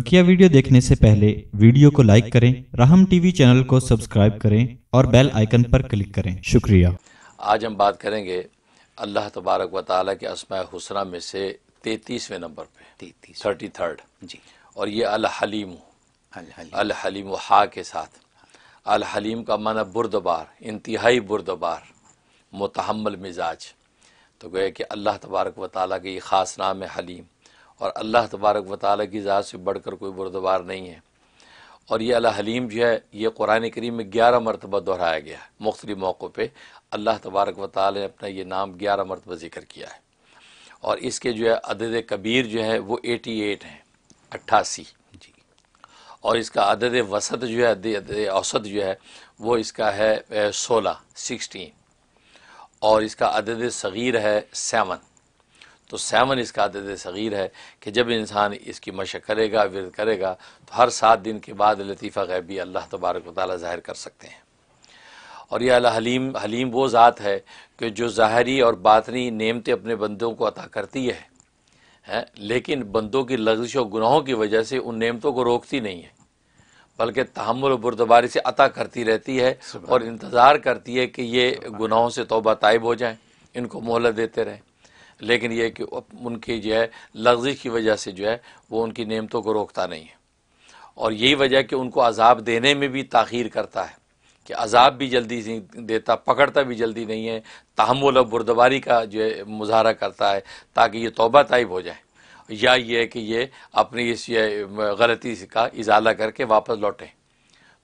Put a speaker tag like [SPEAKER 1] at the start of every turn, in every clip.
[SPEAKER 1] बकिया वीडियो देखने से पहले वीडियो को लाइक करें राहम टीवी चैनल को सब्सक्राइब करें और बेल आइकन पर क्लिक करें शुक्रिया
[SPEAKER 2] आज हम बात करेंगे अल्लाह तबारक व ताली के असमा हुसना में से तैतीसवें नंबर पे तैतीस थर्टी थर्ड जी और ये अल हलीम हाँ हाँ अल हलीम हा के साथ अल हलीम का माना बुरदबार इंतहाई बुरदबार मुतहमल मिजाज तो गए कि अल्लाह तबारक व ताली के ये ख़ास नाम है हलीम और अल्लाह तबारक व ताली की ज़ात से बढ़ कर कोई बुरदवार नहीं है और ये अला हलीम जो है ये कुरान करीम में ग्यारह मरतबा दोहराया गया है मुख्तलि मौक़ों पर अल्लाह तबारक व ताल ने अपना ये नाम ग्यारह मरतबा ज़िक्र किया है और इसके जो है अदद कबीर जो है वो एटी एट हैं अट्ठासी जी और इसका अदद वसत जो है औसत जो है वो इसका है सोलह सिक्सटीन और इसका अदद सग़ीर है सेवन तो सैवन इसका आदत सग़ीर है कि जब इंसान इसकी मशक करेगा विरद करेगा तो हर सात दिन के बाद लतीफ़ा गैबी अल्लाह तबारक वाली ज़ाहिर कर सकते हैं और यह हलीम हलीम वो ज़ात है कि जो ज़ाहरी और बातनी नेमतें अपने बंदों को अता करती है, है लेकिन बंदों की लजिश और गुनाहों की वजह से उन नेमतों को रोकती नहीं है बल्कि तहमुल बुरदबारी से अता करती रहती है और इंतज़ार करती है कि ये गुनाहों से तोबा तायब हो जाएँ इनको मोहलत देते रहें लेकिन यह कि उनकी जो है लफ्जिश की वजह से जो है वो उनकी नियमतों को रोकता नहीं है और यही वजह है कि उनको अजाब देने में भी ताखीर करता है कि अजाब भी जल्दी नहीं देता पकड़ता भी जल्दी नहीं है तहमुल और बुरदबारी का जो है मुजाहरा करता है ताकि ये तोबा तयब हो जाए या ये कि ये अपनी इस गलती का इजाला करके वापस लौटें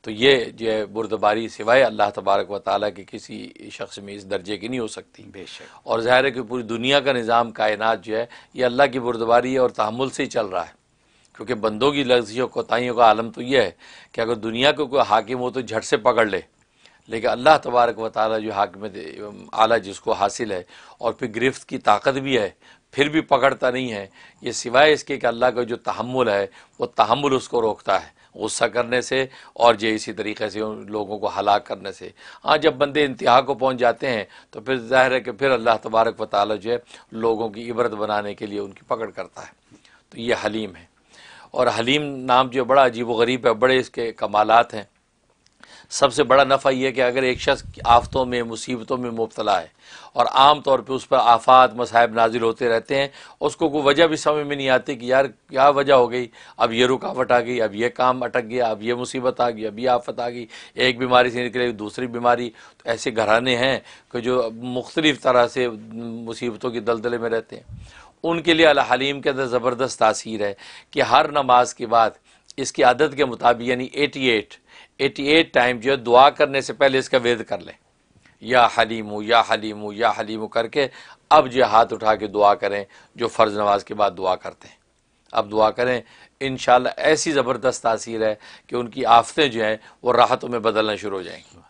[SPEAKER 2] तो ये जो है बुरदबारी सिवाय अल्लाह तबारक व ताली के किसी शख्स में इस दर्जे की नहीं हो सकती बेशक और ज़ाहिर है कि पूरी दुनिया का निज़ाम कायनात जो है ये अल्लाह की बुरदबारी और तहमुल से ही चल रहा है क्योंकि बंदों की लफ्जियों कोताहीियों का आलम तो यह है कि अगर दुनिया को कोई हाकिम हो तो झट से पकड़ ले लेकिन अल्लाह तबारक व ताली जो हाकिम आला जिसको हासिल है और फिर गिरफ्त की ताकत भी है फिर भी पकड़ता नहीं है ये सिवाय इसके कि अल्लाह का जो तहमुल है वो तहमुल उसको रोकता है गुस्सा करने से और ये इसी तरीके से उन लोगों को हलाक करने से हाँ जब बंदे इंतहा को पहुँच जाते हैं तो फिर ज़ाहिर है कि फिर अल्लाह तबारक व ताली जो है लोगों की इबरत बनाने के लिए उनकी पकड़ करता है तो ये हलीम है और हलीम नाम जो बड़ा अजीब व गरीब है बड़े इसके कमालत हैं सबसे बड़ा नफ़ा यह है कि अगर एक शख्स आफतों में मुसीबतों में मुबतला है और आम तौर पे उस पर आफात मसाहब नाजिल होते रहते हैं उसको कोई वजह भी समझ में नहीं आती कि यार क्या वजह हो गई अब ये रुकावट आ गई अब ये काम अटक गया अब ये मुसीबत आ गई अब ये आफत आ गई एक बीमारी से निकले दूसरी बीमारी तो ऐसे घराने हैं कि जो मुख्तलिफ़ तरह से मुसीबतों की दलदले में रहते हैं उनके लिए अल हलीम के अंदर ज़बरदस्त तासीर है कि हर नमाज के बाद इसकी आदत के मुताबिक यानी 88 88 टाइम जो है दुआ करने से पहले इसका वेद कर लें या हलीमु या हलीमु या हलीमु करके अब जो हाथ उठा के दुआ करें जो फ़र्ज़ नमाज के बाद दुआ करते हैं अब दुआ करें इन ऐसी ज़बरदस्त तासीर है कि उनकी आफतें जो हैं वो राहतों में बदलना शुरू हो जाएंगी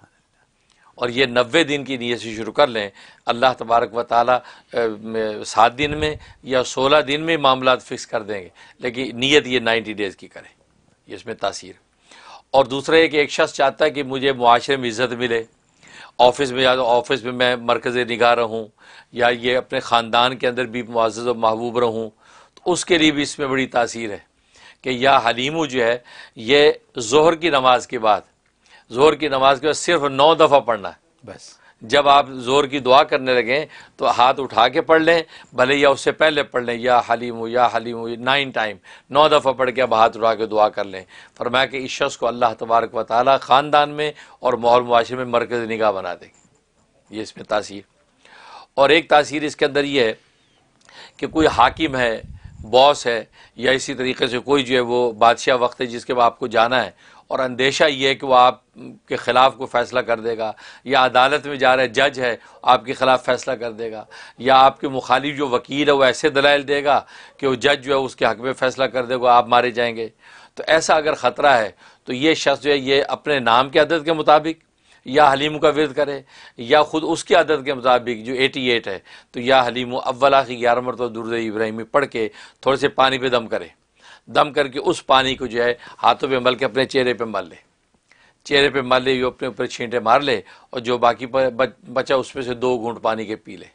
[SPEAKER 2] और ये नबे दिन की नीयत से शुरू कर लें अल्लाह तबारक व ताली सात दिन में या सोलह दिन में मामला फिक्स कर देंगे लेकिन नीयत ये नाइन्टी डेज़ की करें इसमें तासीर और दूसरा एक एक शख्स चाहता है कि मुझे मुआरे में इज़्ज़त मिले ऑफिस में या तो ऑफिस में मैं मरकज़ निगाह रहूँ या ये अपने ख़ानदान के अंदर भी मुआज़ और महबूब रहूँ तो उसके लिए भी इसमें बड़ी तासीर है कि या हलीमू जो है ये जहर की नमाज के बाद जहर की नमाज के बाद सिर्फ नौ दफ़ा पढ़ना है बस जब आप ज़ोर की दुआ करने लगें तो हाथ उठा के पढ़ लें भले या उससे पहले पढ़ लें या हलीम या हलीम नाइन टाइम नौ दफ़ा पढ़ के अब हाथ उठा के दुआ कर लें फरमा कि इस शख्स को अल्लाह तबारक व ताली ख़ानदान में और माहौल मुआरे में मरकज़ निगाह बना दें ये इसमें तासीर और एक तासीर इसके अंदर ये है कि कोई हाकिम है बॉस है या इसी तरीके से कोई जो है वो बादशाह वक्त है जिसके बाद आपको जाना है और अंदेशा ये है कि वह आपके ख़िलाफ़ को फ़ैसला कर देगा या अदालत में जा रहा जज है आपके ख़िलाफ़ फ़ैसला कर देगा या आपके मुखालिफ जो वकील है वो ऐसे दलाइल देगा कि वो जज जो है उसके हक़ में फ़ैसला कर देगा आप मारे जाएंगे तो ऐसा अगर ख़तरा है तो ये शख्स जो है ये अपने नाम के अदद के मुताबिक या हलीम का विरद करे या ख़ुद उसकी आदत के मुताबिक जो एटी एट है तो या हलीम अव्वला की ग्यारह मरतब दुर्द इब्राहिमी पढ़ के थोड़े से पानी पे दम करे दम करके उस पानी को जो है हाथों पे मल के अपने चेहरे पे मल ले चेहरे पे मल ले यो अपने ऊपर छींटे मार ले और जो बाकी बचा उसमें से दो घूंट पानी के पी ले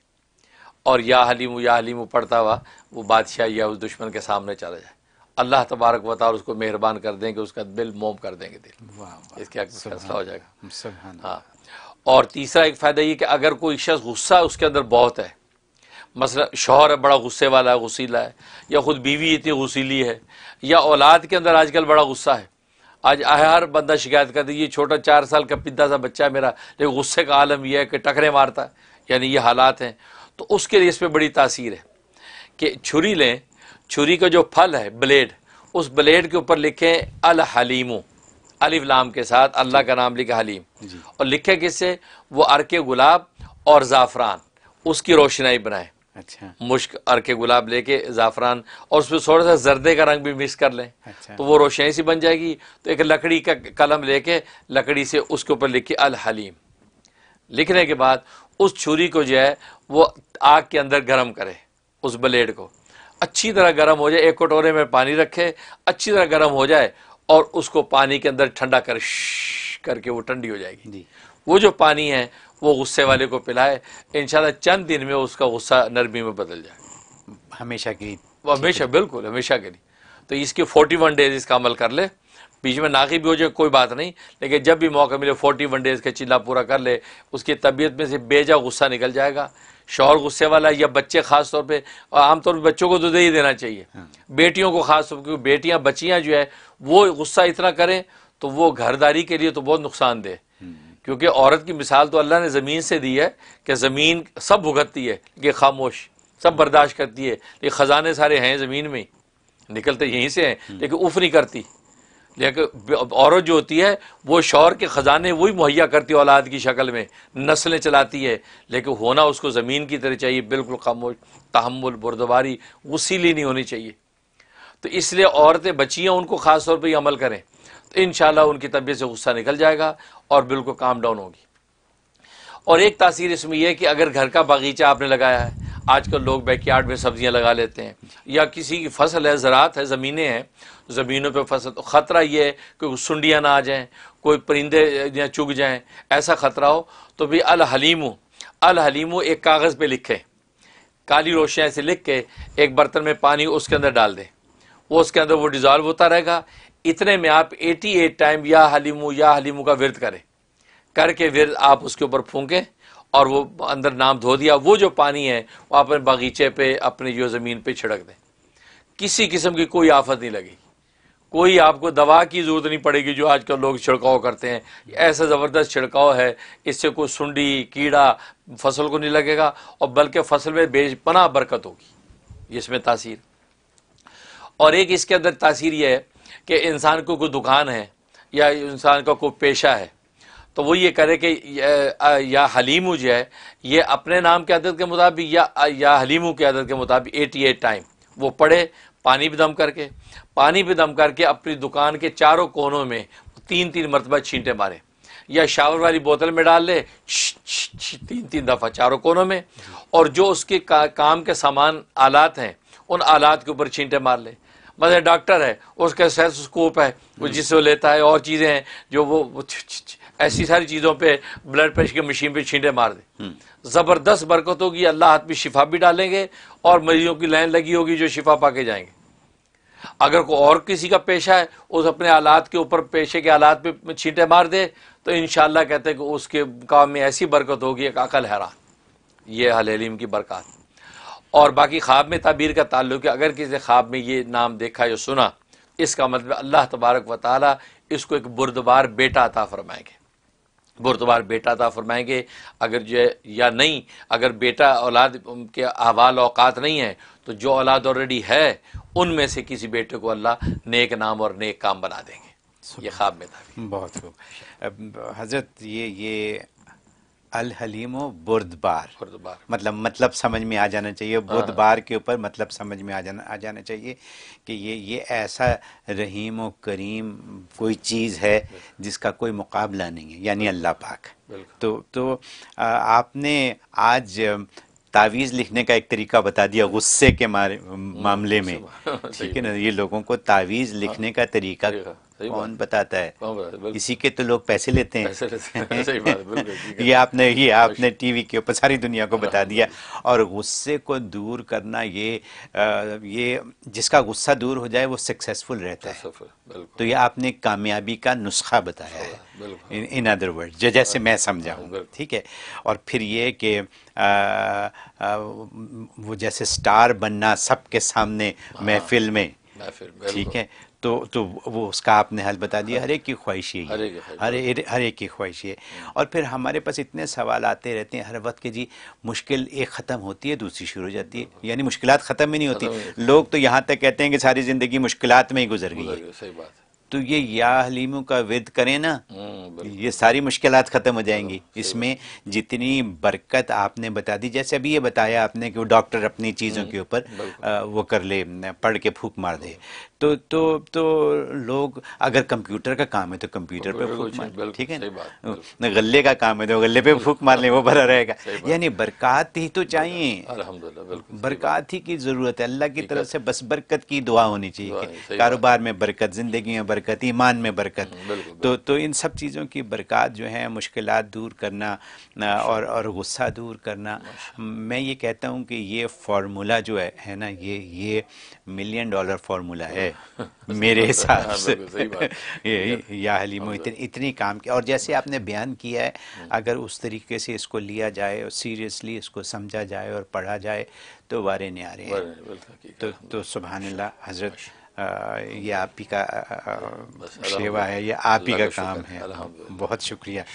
[SPEAKER 2] और या हलीमू या हलीमू पढ़ता हुआ वो बादशाह या उस दुश्मन के सामने चला जाए अल्लाह तबारक और उसको मेहरबान कर देंगे उसका दिल मोम कर देंगे
[SPEAKER 1] दिल
[SPEAKER 2] इसके अक्सर फैसला हो जाएगा हाँ और तीसरा एक फ़ायदा ये कि अगर कोई शख्स गुस्सा उसके अंदर बहुत है मसला शोहर है बड़ा गुस्से वाला है गुसीला है या ख़ुद बीवी इतनी गुसीली है या औलाद के अंदर आजकल बड़ा गुस्सा है आज आए हर बंदा शिकायत कर दी ये छोटा चार साल का पिद्दा सा बच्चा है मेरा लेकिन गुस्से का आलम यह है कि टकरे मारता है यानी ये हालात हैं तो उसके लिए इस पर बड़ी तासीर है कि छुरी लें छुरी का जो फल है ब्लेड उस ब्लेड के ऊपर लिखें अल हलीमू अलिफ के साथ अल्लाह का नाम लिखा हलीम और लिखे किससे वो अरके गुलाब और ज़ाफ़रान उसकी रोशनाई बनाएं अच्छा मुश्क अर के गुलाब लेके ज़ाफ़रान और उसमें थोड़ा सा जर्दे का रंग भी मिक्स कर लें अच्छा। तो वो रोशनी सी बन जाएगी तो एक लकड़ी का कलम लेके लकड़ी से उसके ऊपर लिख के अल हलीम लिखने के बाद उस छुरी को जो है वो आग के अंदर गर्म करे उस ब्लेड को अच्छी तरह गर्म हो जाए एक कटोरे में पानी रखे अच्छी तरह गर्म हो जाए और उसको पानी के अंदर ठंडा कर करके वो ठंडी हो जाएगी वो जो पानी है वो गुस्से वाले को पिलाए इन चंद दिन में उसका गुस्सा नरमी में बदल जाए हमेशा के लिए हमेशा बिल्कुल हमेशा के लिए तो इसकी फोर्टी वन डेज इसका अमल कर ले बीच में नाकी भी हो जाए कोई बात नहीं लेकिन जब भी मौका मिले फोर्टी वन डेज़ का चिल्ला पूरा कर ले उसकी तबीयत में से बेजा गुस्सा निकल जाएगा शोहर गुस्से वाला या बच्चे खास तौर पे आमतौर पर बच्चों को तो दे ही देना चाहिए हाँ। बेटियों को खास तौर पर बेटियाँ बच्चियाँ जो है वो गुस्सा इतना करें तो वो घरदारी के लिए तो बहुत नुकसान दें क्योंकि औरत की मिसाल तो अल्लाह ने ज़मीन से दी है कि ज़मीन सब भुगतती है ये खामोश सब बर्दाश्त करती है ये ख़जाने सारे हैं ज़मीन में निकलते तो यहीं से हैं हम्म। लेकिन उफ नहीं करती लेकिन औरत जो होती है वो शौहर के ख़जाने वही मुहैया करती है औलाद की शक्ल में नस्लें चलाती है लेकिन होना उसको ज़मीन की तरह चाहिए बिल्कुल खामोश तहमुल बुरदबारी वसीली नहीं होनी चाहिए तो इसलिए औरतें बची हैं उनको ख़ास तौर पर यह अमल करें तो इन उनकी तबीयत से गुस्सा निकल जाएगा और बिल्कुल काम डाउन होगी और एक तासीर इसमें यह कि अगर घर का बागीचा आपने लगाया है आजकल लोग बैकयार्ड में सब्जियां लगा लेते हैं या किसी की फसल है ज़रात है ज़मीनें हैं ज़मीनों पर फसल तो ख़तरा ये है कि सुंडियाँ ना आ जाएँ कोई परिंदे या चुग जाएँ ऐसा ख़तरा हो तो भी अल हलीमू अल हलीमू एक कागज़ पर लिखे काली रोशियाँ से लिख के एक बर्तन में पानी उसके अंदर डाल दें वो उसके अंदर वो डिज़ोल्व होता रहेगा इतने में आप 88 टाइम या हलीमू या हलीमू का विरत करें करके विरत आप उसके ऊपर फूकें और वो अंदर नाम धो दिया वो जो पानी है वो अपने बगीचे पे अपने जो ज़मीन पे छिड़क दें किसी किस्म की कोई आफत नहीं लगेगी कोई आपको दवा की ज़रूरत नहीं पड़ेगी जो आजकल लोग छिड़काव करते हैं ऐसा ज़बरदस्त छिड़काव है इससे कोई सुंडी कीड़ा फसल को नहीं लगेगा और बल्कि फसल में बेपना बरकत होगी इसमें तासीर और एक इसके अंदर तासीर यह है कि इंसान को कोई दुकान है या इंसान का कोई पेशा है तो वो ये करे कि या हलीमू जो है ये अपने नाम की आदत के मुताबिक या या हलीमू की आदत के मुताबिक एटी एट टाइम वो पढ़े पानी भी दम करके पानी भी दम करके अपनी दुकान के चारों कोनों में तीन तीन मरतबा छींटे मारे या शावर वाली बोतल में डाल ले तीन तीन दफ़ा चारों कोनों में और जो उसके का, काम के सामान आलात हैं उन आलात के ऊपर छींटे मार ले मतलब डॉक्टर है उसका स्कोप है वो हम्म। जिससे लेता है और चीज़ें हैं जो वो, ऐसी सारी चीज़ों पे ब्लड प्रेशर की मशीन पे छींटे मार दे हम्म। ज़बरदस्त बरकत होगी अल्लाह हाथ में शिफा भी डालेंगे और मरीजों की लाइन लगी होगी जो शिफा पा के जाएंगे अगर कोई और किसी का पेशा है उस अपने आलात के ऊपर पेशे के आलात पे छींटे मार दे तो इन कहते हैं कि उसके काम में ऐसी बरकत होगी एक अकल हैरान ये हलेलीम की बरकत और बाकी ख्वाब में ताबीर का ताल्लुक है अगर किसी ख्वाब में ये नाम देखा या सुना इसका मतलब अल्लाह तबारक व ताली इसको एक बुरदबार बेटा अता फरमाएंगे बुरदबार बेटा अता फरमाएंगे अगर जो है या नहीं अगर बेटा औलाद के अहवाल अवकात नहीं है तो जो औलाद ऑलरेडी है उनमें से किसी बेटे को अल्लाह नेक नाम और नेक
[SPEAKER 1] काम बना देंगे ये ख्वाब में था बहुत खूब हजरत ये ये अल हलीमो बुर्दबार बुर्दबार मतलब मतलब समझ में आ जाना चाहिए हाँ। बुर्दबार के ऊपर मतलब समझ में आ जाना आ जाना चाहिए कि ये ये ऐसा रहीम व करीम कोई चीज़ है जिसका कोई मुकाबला नहीं है यानी अल्लाह पाक तो तो आपने आज तावीज़ लिखने का एक तरीका बता दिया गुस्से के हम्म, मामले में ठीक है ना ये लोगों को तावीज़ हाँ। लिखने का तरीका कौन बताता है इसी के तो लोग पैसे लेते हैं ये आपने ये आपने टीवी के ऊपर सारी दुनिया को बता दिया और गुस्से को दूर करना ये ये जिसका गुस्सा दूर हो जाए वो सक्सेसफुल रहता है तो ये आपने कामयाबी का नुस्खा बताया है इन अदर वर्ड जैसे मैं समझा हूँ ठीक है और फिर ये कि वो जैसे स्टार बनना सबके सामने हाँ, महफिल में ठीक है तो तो वो उसका आपने हल बता दिया हाँ। हर एक की ख्वाहिश है हर हर एक की ख्वाहिश है हाँ। और फिर हमारे पास इतने सवाल आते रहते हैं हर वक्त के जी मुश्किल एक ख़त्म होती है दूसरी शुरू हो जाती है यानी मुश्किल ख़त्म ही नहीं होती लोग तो यहाँ तक कहते हैं कि सारी ज़िंदगी मुश्किल में ही गुजर गई है तो ये या हलीमों का वेद करें ना हम्म, ये सारी मुश्किल ख़त्म हो जाएंगी इसमें जितनी बरकत आपने बता दी जैसे अभी ये बताया आपने कि वो डॉक्टर अपनी चीज़ों हम्म, के ऊपर वो कर ले पढ़ के फूक मार दे तो तो तो लोग अगर कंप्यूटर का काम है तो कंप्यूटर पे फूक मार ठीक है ना गले का काम है तो गले पे फूक मार लें वो भरा रहेगा यानी बरकत ही तो चाहिए बरकत ही की ज़रूरत है अल्लाह की तरफ से बस बरकत की दुआ होनी चाहिए कारोबार में बरकत ज़िंदगी में बरकत ईमान में बरकत हम्म, तो तो इन सब चीज़ों की बरकत जो है मुश्किल दूर करना और और गुस्सा दूर करना मैं ये कहता हूँ कि ये फार्मूला जो है है ना ये ये मिलियन डॉलर फार्मूला है मेरे हिसाब हाँ, से ये या हलीम हाँ, इतनी इतनी काम की और जैसे आपने बयान किया है हम्म। अगर उस तरीके से इसको लिया जाए और सीरियसली इसको समझा जाए और पढ़ा जाए तो वारे रहे हैं तो तो सुबहानल्ला हजरत ये आप ही का सेवा है ये आप ही का काम है बहुत शुक्रिया